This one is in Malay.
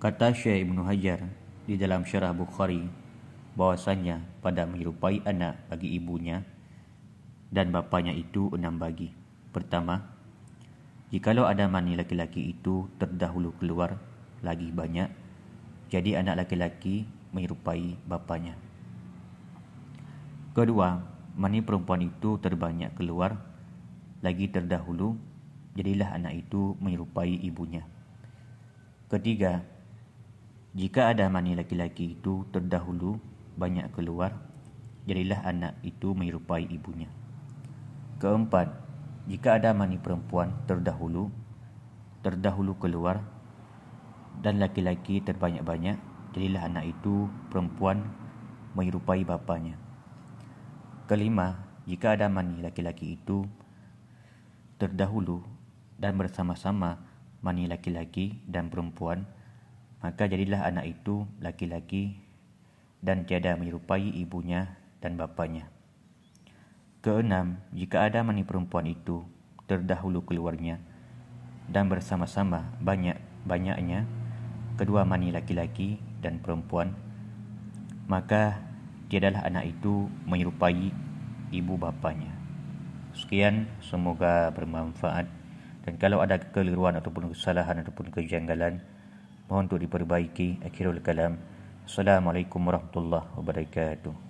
Kata Syekh Ibn Hajar di dalam syarah Bukhari bahwasanya pada menyerupai anak bagi ibunya dan bapanya itu enam bagi. Pertama, jikalau ada mani laki-laki itu terdahulu keluar lagi banyak, jadi anak laki-laki menyerupai bapanya. Kedua, mani perempuan itu terbanyak keluar lagi terdahulu, jadilah anak itu menyerupai ibunya. Ketiga, jika ada mani laki-laki itu terdahulu banyak keluar, jadilah anak itu menyerupai ibunya. Keempat, jika ada mani perempuan terdahulu, terdahulu keluar, dan laki-laki terbanyak-banyak, jadilah anak itu perempuan menyerupai bapanya. Kelima, jika ada mani laki-laki itu terdahulu dan bersama-sama mani laki-laki dan perempuan, terdahulu maka jadilah anak itu laki-laki dan tiada menyerupai ibunya dan bapanya. Keenam, jika ada mani perempuan itu terdahulu keluarnya dan bersama-sama banyak-banyaknya kedua mani laki-laki dan perempuan, maka tiadalah anak itu menyerupai ibu bapanya. Sekian, semoga bermanfaat. Dan kalau ada keliruan ataupun kesalahan ataupun kejanggalan, mohon untuk diperbaiki akhirul kalam assalamualaikum warahmatullahi wabarakatuh